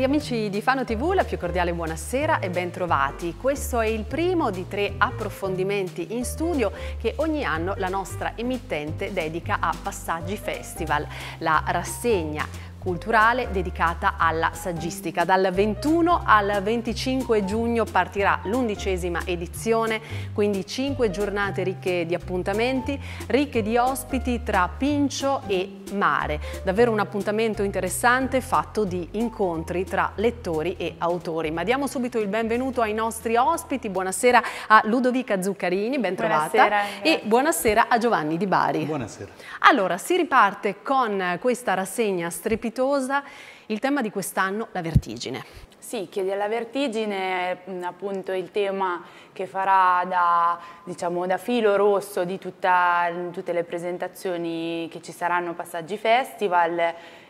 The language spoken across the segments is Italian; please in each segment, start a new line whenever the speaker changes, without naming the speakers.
Cari amici di Fano TV, la più cordiale buonasera e bentrovati. Questo è il primo di tre approfondimenti in studio che ogni anno la nostra emittente dedica a Passaggi Festival, la rassegna culturale dedicata alla saggistica. Dal 21 al 25 giugno partirà l'undicesima edizione, quindi cinque giornate ricche di appuntamenti, ricche di ospiti tra Pincio e mare. Davvero un appuntamento interessante fatto di incontri tra lettori e autori. Ma diamo subito il benvenuto ai nostri ospiti. Buonasera a Ludovica Zuccarini, ben trovata. Buonasera, e buonasera a Giovanni Di Bari. Buonasera. Allora, si riparte con questa rassegna strepitosa. Il tema di quest'anno, la
vertigine.
Sì, Chiedi alla Vertigine è mm, appunto il
tema che farà da, diciamo, da filo rosso di tutta, tutte le presentazioni che ci saranno, passaggi festival,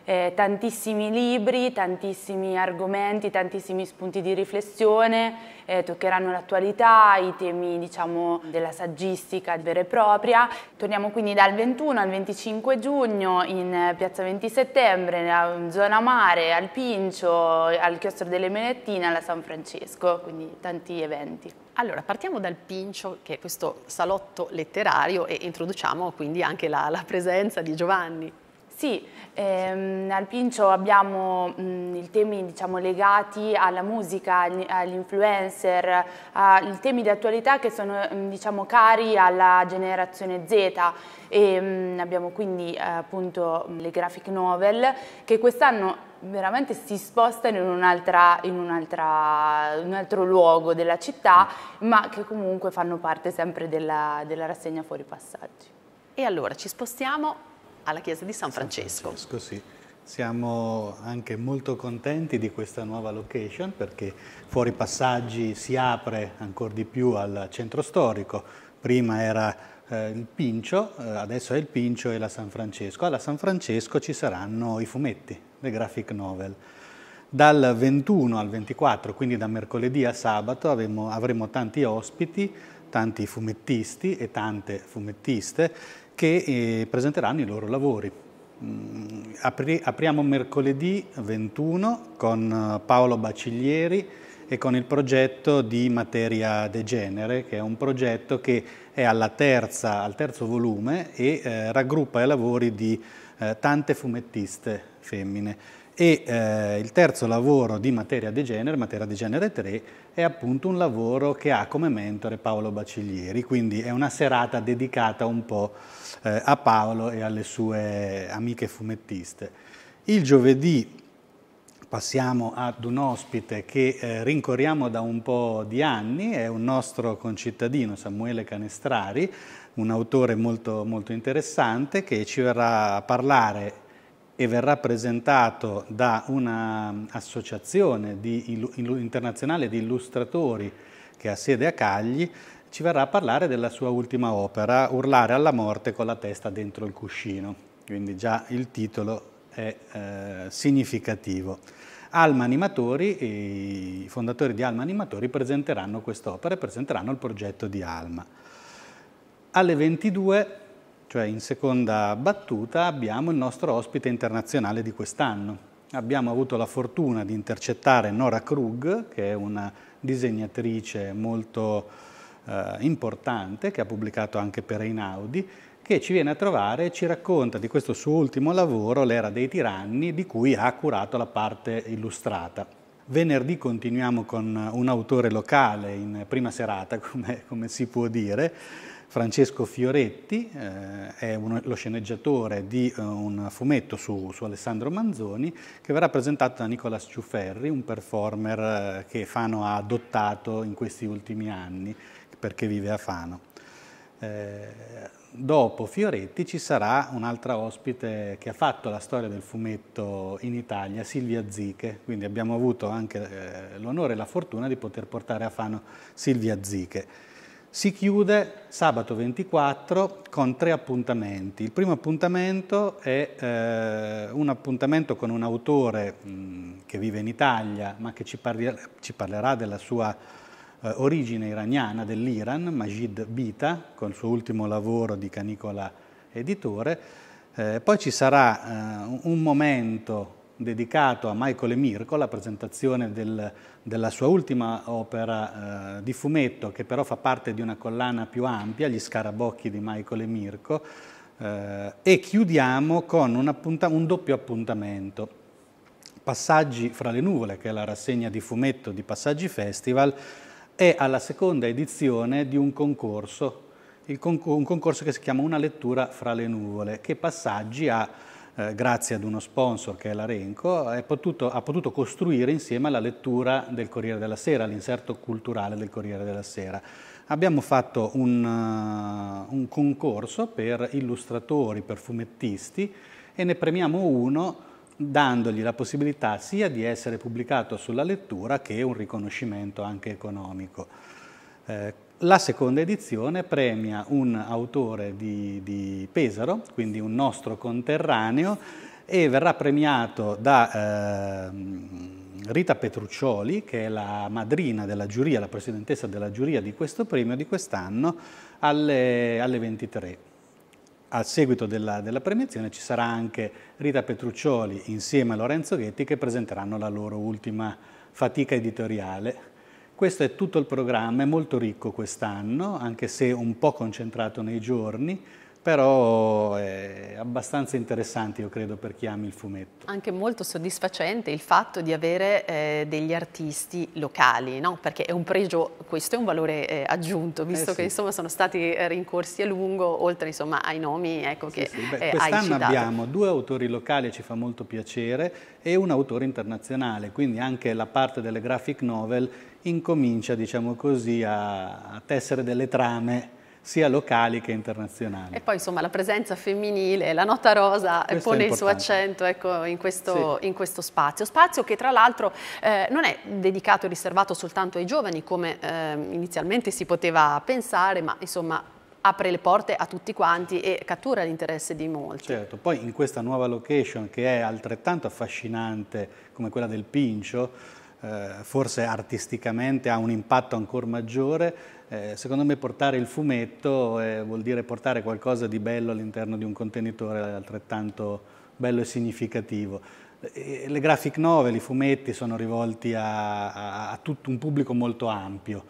eh, tantissimi libri, tantissimi argomenti, tantissimi spunti di riflessione, eh, toccheranno l'attualità, i temi diciamo, della saggistica vera e propria. Torniamo quindi dal 21 al 25 giugno in eh, Piazza 20 Settembre, in zona mare, al Pincio, al Chiostro delle Menettine, alla San Francesco, quindi tanti eventi.
Allora, partiamo dal Pincio, che è questo salotto letterario, e introduciamo quindi anche la, la presenza di Giovanni. Sì, ehm, al Pincio abbiamo
mh, i temi diciamo, legati alla musica, agli influencer, ai temi di attualità che sono diciamo, cari alla generazione Z e mh, abbiamo quindi eh, appunto le graphic novel che quest'anno veramente si spostano in, in, in, un altro luogo della città ma che comunque fanno parte sempre della, della rassegna fuori passaggi.
E allora ci spostiamo
alla chiesa di San Francesco. San Francesco sì. Siamo anche molto contenti di questa nuova location perché Fuori Passaggi si apre ancora di più al centro storico. Prima era eh, il Pincio, eh, adesso è il Pincio e la San Francesco. Alla San Francesco ci saranno i fumetti, le graphic novel. Dal 21 al 24, quindi da mercoledì a sabato, avremo, avremo tanti ospiti, tanti fumettisti e tante fumettiste che eh, presenteranno i loro lavori. Mm, apriamo mercoledì 21 con eh, Paolo Baciglieri e con il progetto di Materia de Genere, che è un progetto che è terza, al terzo volume e eh, raggruppa i lavori di eh, tante fumettiste femmine. E eh, il terzo lavoro di Materia de Genere, Materia de Genere 3, è appunto un lavoro che ha come mentore Paolo Baciglieri, quindi è una serata dedicata un po' eh, a Paolo e alle sue amiche fumettiste. Il giovedì passiamo ad un ospite che eh, rincorriamo da un po' di anni, è un nostro concittadino Samuele Canestrari, un autore molto, molto interessante che ci verrà a parlare e verrà presentato da un'associazione internazionale di illustratori che ha sede a Cagli, ci verrà a parlare della sua ultima opera, Urlare alla morte con la testa dentro il cuscino. Quindi già il titolo è eh, significativo. Alma Animatori, i fondatori di Alma Animatori presenteranno quest'opera e presenteranno il progetto di Alma. Alle 22 cioè in seconda battuta abbiamo il nostro ospite internazionale di quest'anno. Abbiamo avuto la fortuna di intercettare Nora Krug, che è una disegnatrice molto eh, importante, che ha pubblicato anche per Einaudi, che ci viene a trovare e ci racconta di questo suo ultimo lavoro, L'era dei tiranni, di cui ha curato la parte illustrata. Venerdì continuiamo con un autore locale in prima serata, come, come si può dire, Francesco Fioretti, eh, è uno, lo sceneggiatore di uh, un fumetto su, su, Alessandro Manzoni che verrà presentato da Nicolas Ciufferri, un performer eh, che Fano ha adottato in questi ultimi anni perché vive a Fano. Eh, dopo Fioretti ci sarà un'altra ospite che ha fatto la storia del fumetto in Italia, Silvia Ziche, quindi abbiamo avuto anche eh, l'onore e la fortuna di poter portare a Fano Silvia Ziche. Si chiude sabato 24 con tre appuntamenti. Il primo appuntamento è eh, un appuntamento con un autore mh, che vive in Italia ma che ci, parli ci parlerà della sua eh, origine iraniana, dell'Iran, Majid Bita, col suo ultimo lavoro di Canicola Editore. Eh, poi ci sarà eh, un momento dedicato a Michael e Mirko, la presentazione del, della sua ultima opera eh, di fumetto, che però fa parte di una collana più ampia, Gli scarabocchi di Michael e Mirko, eh, e chiudiamo con un, un doppio appuntamento. Passaggi fra le nuvole, che è la rassegna di fumetto di Passaggi Festival, è alla seconda edizione di un concorso, conc un concorso che si chiama Una lettura fra le nuvole, che Passaggi ha eh, grazie ad uno sponsor che è l'Arenco, ha potuto costruire insieme la lettura del Corriere della Sera, l'inserto culturale del Corriere della Sera. Abbiamo fatto un, uh, un concorso per illustratori, per fumettisti e ne premiamo uno dandogli la possibilità sia di essere pubblicato sulla lettura che un riconoscimento anche economico. Eh, la seconda edizione premia un autore di, di Pesaro, quindi un nostro conterraneo, e verrà premiato da eh, Rita Petruccioli, che è la madrina della giuria, la presidentessa della giuria di questo premio di quest'anno, alle, alle 23 a seguito della, della, premiazione ci sarà anche Rita Petruccioli insieme a Lorenzo Ghetti che presenteranno la loro ultima fatica editoriale questo è tutto il programma, è molto ricco quest'anno, anche se un po' concentrato nei giorni, però è eh, abbastanza interessante io credo per chi ami il fumetto.
Anche molto soddisfacente il fatto di avere eh, degli artisti locali, no? perché è un pregio, questo è un valore eh, aggiunto, visto eh sì. che insomma, sono stati eh, rincorsi a lungo, oltre insomma, ai nomi ecco,
sì, che sì. Beh, eh, Quest'anno abbiamo
due autori locali, ci fa molto piacere, e un autore internazionale, quindi anche la parte delle graphic novel incomincia, diciamo così, a, a tessere delle trame sia locali che internazionali. E
poi insomma la presenza femminile, la nota rosa questo pone il suo accento ecco, in, questo, sì. in, questo, spazio, spazio che tra l'altro eh, non è dedicato e riservato soltanto ai giovani come eh, inizialmente si poteva pensare, ma insomma apre le porte a tutti quanti e cattura l'interesse
di molti. Certo, poi in questa nuova location che è altrettanto affascinante come quella del Pincio, eh, forse artisticamente ha un impatto ancora maggiore, eh, secondo me portare il fumetto eh, vuol dire portare qualcosa di bello all'interno di un contenitore altrettanto bello e significativo. Eh, le graphic novel, i fumetti sono rivolti a, a, a tutto un pubblico molto ampio.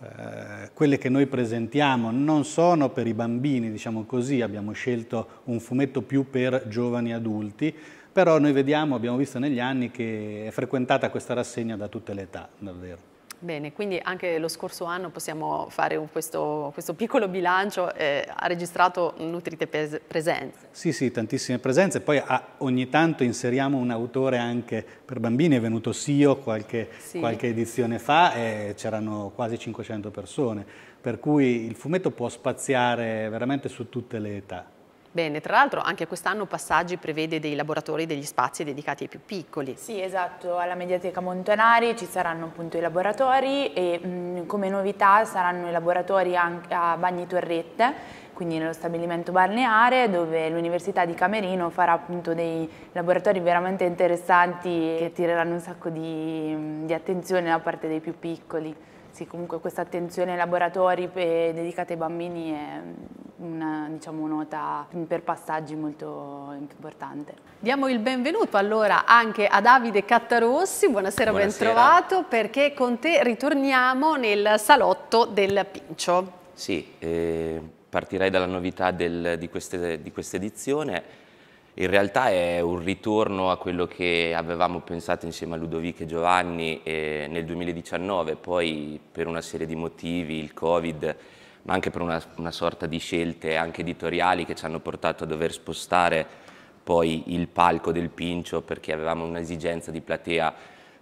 Eh, quelle che noi presentiamo non sono per i bambini, diciamo così, abbiamo scelto un fumetto più per giovani adulti, però noi vediamo, abbiamo visto negli anni che è frequentata questa rassegna da tutte le età, davvero.
Bene, quindi anche lo scorso anno possiamo fare un, questo, questo, piccolo bilancio, eh, ha registrato nutrite presenze.
Sì, sì, tantissime presenze, poi ah, ogni tanto inseriamo un autore anche per bambini, è venuto Sio qualche, sì. qualche edizione fa e c'erano quasi 500 persone, per cui il fumetto può spaziare veramente su tutte le età.
Bene, tra l'altro anche quest'anno Passaggi prevede dei laboratori degli spazi dedicati ai più piccoli. Sì,
esatto, alla Mediateca Montanari ci saranno appunto i laboratori e mh, mm, come novità saranno i laboratori anche a Bagni Torrette, quindi nello stabilimento balneare dove l'Università di Camerino farà appunto dei laboratori veramente interessanti che attireranno un sacco di, mm, di attenzione da parte dei più piccoli sì, comunque questa attenzione ai laboratori eh, dedicati ai bambini è una diciamo, nota per passaggi molto importante.
Diamo il benvenuto allora anche a Davide Cattarossi, buonasera, buonasera. ben trovato, perché con te ritorniamo nel salotto del
Pincio. Sì, eh, partirei dalla novità del, di, queste, di questa edizione in realtà è un ritorno a quello che avevamo pensato insieme a Ludovic e Giovanni eh, nel 2019, poi per una serie di motivi, il Covid, ma anche per una, una sorta di scelte anche editoriali che ci hanno portato a dover spostare poi il palco del Pincio perché avevamo un'esigenza di platea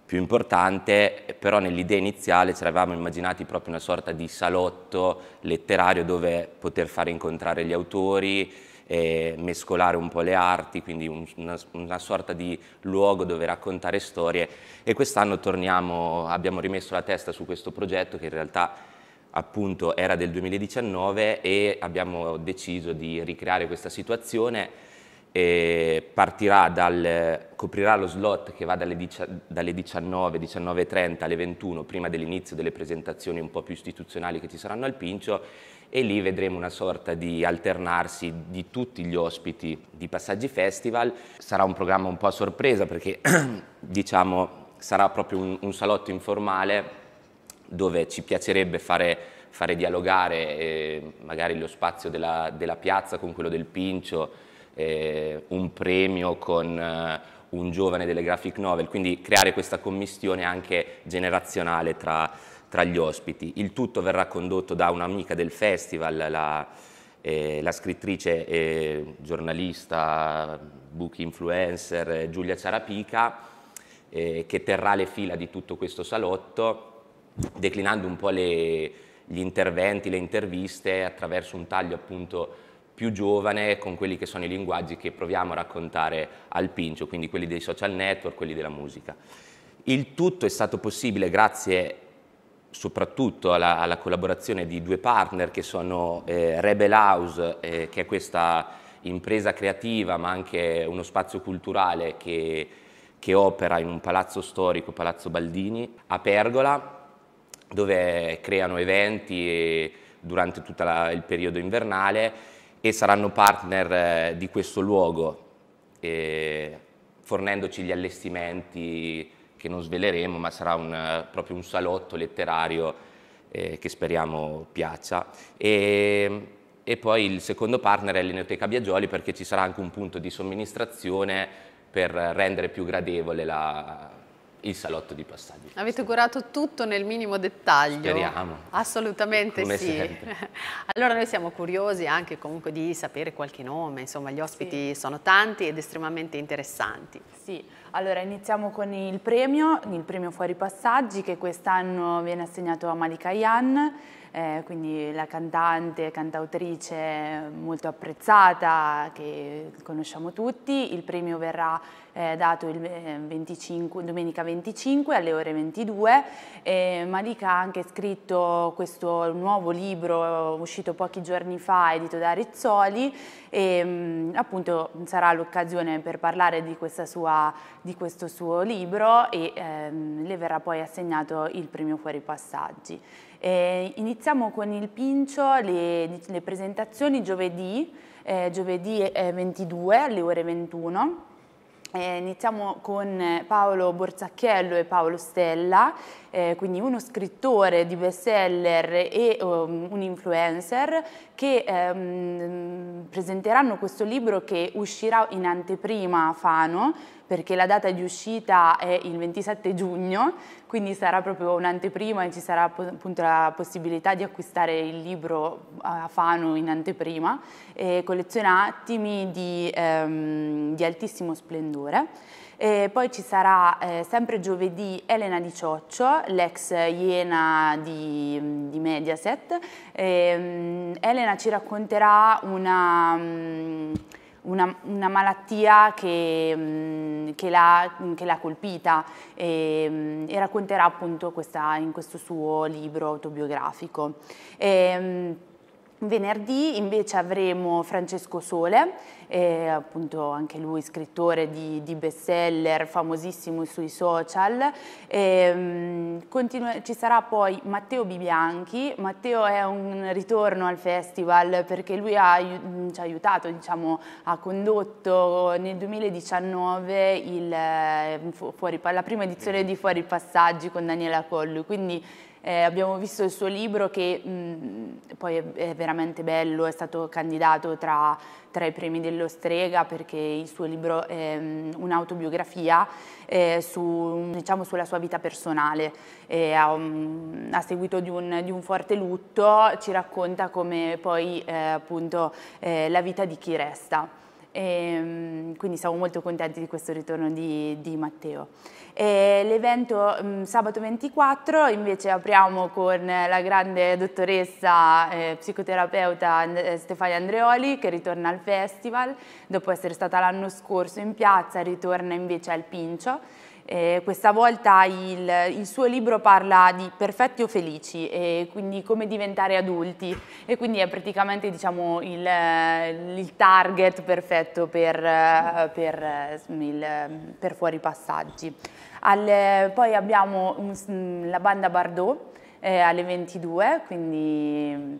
più importante, però nell'idea iniziale ci eravamo immaginati proprio una sorta di salotto letterario dove poter fare incontrare gli autori, eh, mescolare un po' le arti, quindi un, una, una, sorta di luogo dove raccontare storie e quest'anno torniamo, abbiamo rimesso la testa su questo progetto che in realtà appunto era del 2019 e abbiamo deciso di ricreare questa situazione partirà dal, coprirà lo slot che va dalle, dalle 19, 19.30 alle 21 prima dell'inizio delle presentazioni un po' più istituzionali che ci saranno al Pincio e lì vedremo una sorta di alternarsi di tutti gli ospiti di Passaggi Festival. Sarà un programma un po' a sorpresa perché diciamo sarà proprio un, un salotto informale dove ci piacerebbe fare fare dialogare eh, magari lo spazio della, della, piazza con quello del Pincio, eh, un premio con eh, un giovane delle graphic novel, quindi creare questa commistione anche generazionale tra, tra gli ospiti. Il tutto verrà condotto da un'amica del festival, la, eh, la scrittrice e giornalista, book influencer Giulia Ciarapica, eh, che terrà le fila di tutto questo salotto, declinando un po' le, gli interventi, le interviste attraverso un taglio appunto più giovane con quelli che sono i linguaggi che proviamo a raccontare al Pincio, quindi quelli dei social network, quelli della musica. Il tutto è stato possibile grazie soprattutto alla, alla, collaborazione di due partner che sono eh, Rebel House, eh, che è questa impresa creativa ma anche uno spazio culturale che, che, opera in un palazzo storico, Palazzo Baldini, a Pergola, dove creano eventi eh, durante tutto il periodo invernale e saranno partner eh, di questo luogo, eh, fornendoci gli allestimenti che non sveleremo, ma sarà un, proprio un salotto letterario eh, che speriamo piaccia. E, e, poi il secondo partner è l'Enoteca Biagioli perché ci sarà anche un punto di somministrazione per rendere più gradevole la, il salotto di passaggio.
Avete curato tutto nel minimo dettaglio. Speriamo. Assolutamente Come sì. Allora noi siamo curiosi anche comunque di sapere qualche nome, insomma gli ospiti sì. sono tanti ed estremamente interessanti. Sì. Allora, iniziamo con il
premio, il premio Fuori Passaggi che quest'anno viene assegnato a Malika Yan eh, quindi la cantante, cantautrice molto apprezzata che conosciamo tutti. Il premio verrà eh, dato 25, eh, domenica 25 alle ore 22. Eh, Malika ha anche scritto questo nuovo libro uscito pochi giorni fa, edito da Rizzoli, e mh, mm, appunto sarà l'occasione per parlare di, sua, di, questo suo libro e ehm, le verrà poi assegnato il premio Fuori Passaggi. Eh, iniziamo con il Pincio, le, le presentazioni giovedì, eh, giovedì 22 eh, alle ore 21. Eh, iniziamo con Paolo Borzacchiello e Paolo Stella, eh, quindi uno scrittore di bestseller e um, un influencer che ehm, presenteranno questo libro che uscirà in anteprima a Fano perché la data di uscita è il 27 giugno, quindi sarà proprio un'anteprima e ci sarà appunto la possibilità di acquistare il libro a Fano in anteprima, e colleziona attimi di, ehm, di altissimo splendore. E poi ci sarà eh, sempre giovedì Elena Di Cioccio, l'ex iena di, di Mediaset. E, um, Elena ci racconterà una... Um, una, una malattia che, mm, che l'ha colpita e, mm, e, racconterà appunto questa, in questo suo libro autobiografico. E, mm, Venerdì invece avremo Francesco Sole, eh, appunto anche lui scrittore di, di bestseller, famosissimo sui social. Eh, continua, ci sarà poi Matteo Bibianchi. Matteo è un ritorno al festival perché lui ha, mm, ci ha aiutato, diciamo, ha condotto nel 2019 il, eh, fuori, la prima edizione di Fuori Passaggi con Daniela Collu. Quindi eh, abbiamo visto il suo libro che mh, mm, poi è, veramente bello, è stato candidato tra, tra, i premi dello Strega perché il suo libro è mh, mm, un'autobiografia eh, su, diciamo, sulla sua vita personale. Eh, a, um, mm, a, seguito di un, di un, forte lutto ci racconta come poi eh, appunto eh, la vita di chi resta. E, ehm, quindi siamo molto contenti di questo ritorno di, di Matteo. l'evento mm, sabato 24 invece apriamo con la grande dottoressa eh, psicoterapeuta eh, Stefania Andreoli che ritorna al festival, dopo essere stata l'anno scorso in piazza ritorna invece al Pincio. Eh, questa volta il, il, suo libro parla di perfetti o felici e quindi come diventare adulti e quindi è praticamente diciamo, il, il, target perfetto per, per, il, per fuori passaggi. Al, poi abbiamo la banda Bardot eh, alle 22, quindi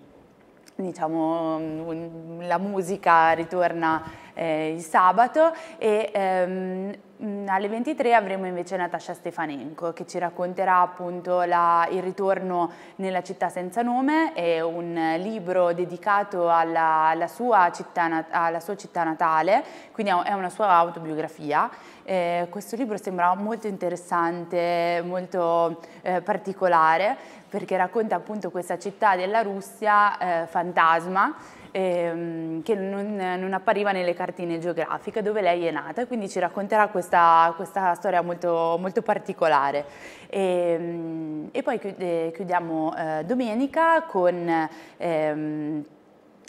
diciamo, la musica ritorna eh, il sabato e ehm, Mm, alle 23 avremo invece Natasha Stefanenko che ci racconterà appunto la, il ritorno nella città senza nome, è un libro dedicato alla, alla, sua, città, alla sua, città, natale, quindi è una sua autobiografia. Eh, questo libro sembra molto interessante, molto eh, particolare perché racconta appunto questa città della Russia eh, fantasma ehm, che non, non, appariva nelle cartine geografiche dove lei è nata, quindi ci racconterà questa, questa storia molto, molto particolare. E, ehm, e poi eh, chiudiamo eh, domenica con... Ehm,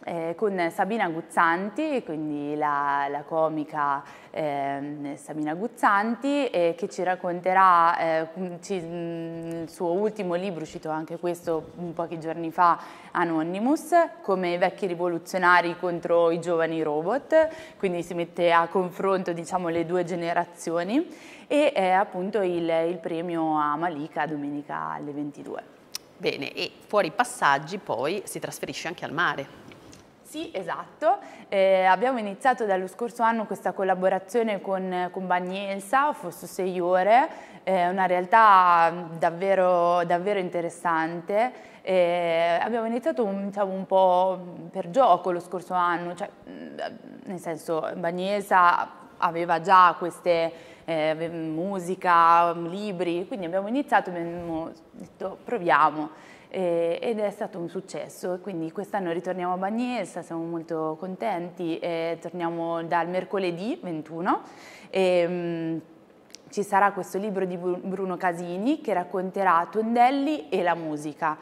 eh, con Sabina Guzzanti, quindi la, la comica eh, Sabina Guzzanti, eh, che ci racconterà eh, ci, mm, il suo ultimo libro, uscito anche questo pochi giorni fa, Anonymous, come i vecchi rivoluzionari contro i giovani robot, quindi si mette a confronto diciamo, le due generazioni e eh, appunto il,
il premio a Malika domenica alle 22. Bene, e fuori i passaggi poi si trasferisce anche al mare.
Sì, esatto. Eh, abbiamo iniziato dallo scorso anno questa collaborazione con, con Bagni Elsa, Fosso Seiore, eh, una realtà davvero, davvero interessante. Eh, abbiamo iniziato un, diciamo, un, po' per gioco lo scorso anno, cioè, nel senso Bagni aveva già queste eh, musica, libri, quindi abbiamo iniziato e abbiamo detto proviamo eh, ed è stato un successo. Quindi quest'anno ritorniamo a Bagnesa, siamo molto contenti, eh, torniamo dal mercoledì 21. E, ehm, ci sarà questo libro di Bruno Casini che racconterà Tondelli e la musica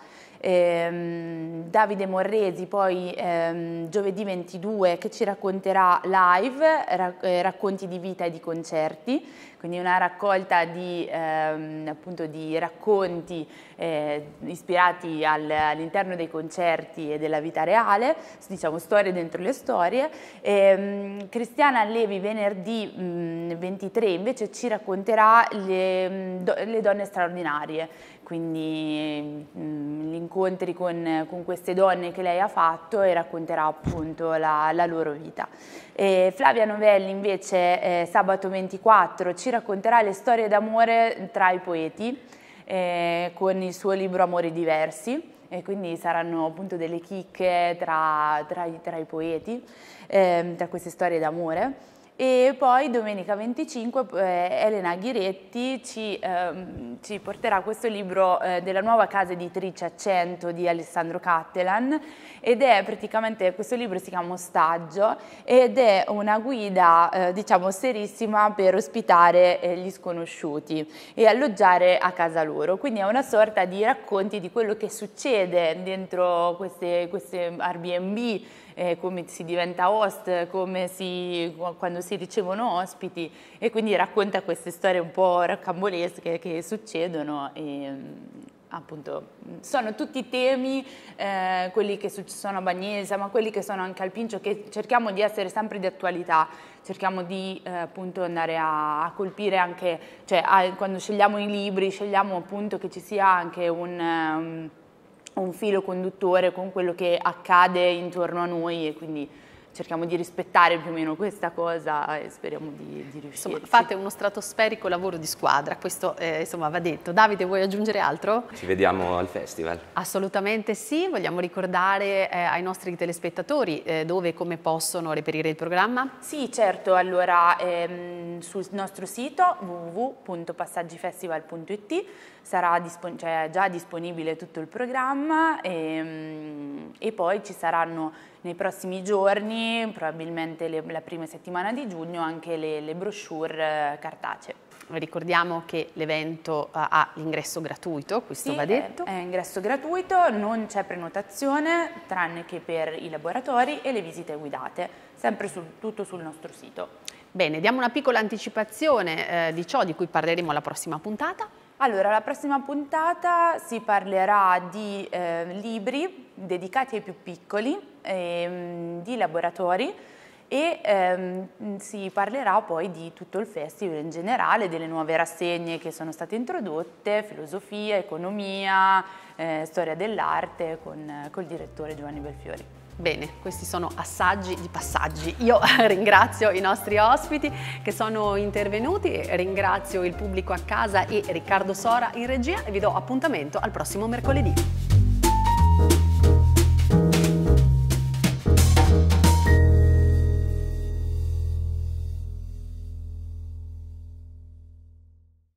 ehm, Davide Morresi poi ehm, giovedì 22 che ci racconterà live, ra eh, racconti di vita e di concerti, quindi una raccolta di, ehm, appunto, di racconti eh, ispirati al, all'interno dei concerti e della vita reale, diciamo storie dentro le storie. Ehm, Cristiana Levi venerdì mh, mm, 23 invece ci racconterà le, mm, do, le donne straordinarie quindi mh, mm, gli incontri con, con, queste donne che lei ha fatto e racconterà appunto la, la loro vita. E Flavia Novelli invece eh, sabato 24 ci racconterà le storie d'amore tra i poeti eh, con il suo libro Amori diversi e quindi saranno appunto delle chicche tra, tra, tra i poeti, eh, tra queste storie d'amore. E poi domenica 25 eh, Elena Ghiretti ci, ehm, ci, porterà questo libro eh, della nuova casa editrice Accento di Alessandro Cattelan ed è praticamente, questo libro si chiama Ostaggio ed è una guida eh, diciamo serissima per ospitare eh, gli sconosciuti e alloggiare a casa loro, quindi è una sorta di racconti di quello che succede dentro queste, queste Airbnb eh, come si diventa host, si, quando si ricevono ospiti e quindi racconta queste storie un po' raccambolesche che succedono. E, mm, appunto, mm, sono tutti temi, eh, quelli che sono a Bagnesa, ma quelli che sono anche al Pincio, che cerchiamo di essere sempre di attualità, cerchiamo di eh, appunto andare a, a colpire anche, cioè a, quando scegliamo i libri, scegliamo appunto che ci sia anche un, un ehm, un filo conduttore con quello che accade intorno a noi e quindi cerchiamo di rispettare più o meno questa
cosa e speriamo di, di riuscire. fate uno stratosferico lavoro di squadra, questo eh, insomma, va detto. Davide, vuoi aggiungere altro?
Ci vediamo al festival.
Assolutamente sì, vogliamo ricordare eh, ai nostri telespettatori eh, dove e come possono reperire il programma?
Sì, certo, allora ehm, sul nostro sito www.passaggifestival.it sarà dispon cioè, già disponibile tutto il programma e, ehm, e poi ci saranno nei prossimi giorni, probabilmente le, la prima settimana di giugno, anche le, le brochure eh, cartacee. Ricordiamo che l'evento
eh, ha l'ingresso gratuito, questo sì, va detto.
È, eh, è ingresso gratuito, non c'è
prenotazione
tranne che per i laboratori e le visite guidate, sempre sul, tutto sul nostro sito.
Bene, diamo una piccola anticipazione eh, di ciò di cui parleremo alla prossima puntata.
Allora, la prossima puntata si parlerà di eh, libri dedicati ai più piccoli, ehm, di laboratori e ehm, si parlerà poi di tutto il festival in generale, delle nuove rassegne che sono state introdotte, filosofia, economia, eh, storia dell'arte con,
col direttore Giovanni Belfiori. Bene, questi sono assaggi di passaggi. Io ringrazio i nostri ospiti che sono intervenuti, ringrazio il pubblico a casa e Riccardo Sora in regia e vi do appuntamento al prossimo mercoledì.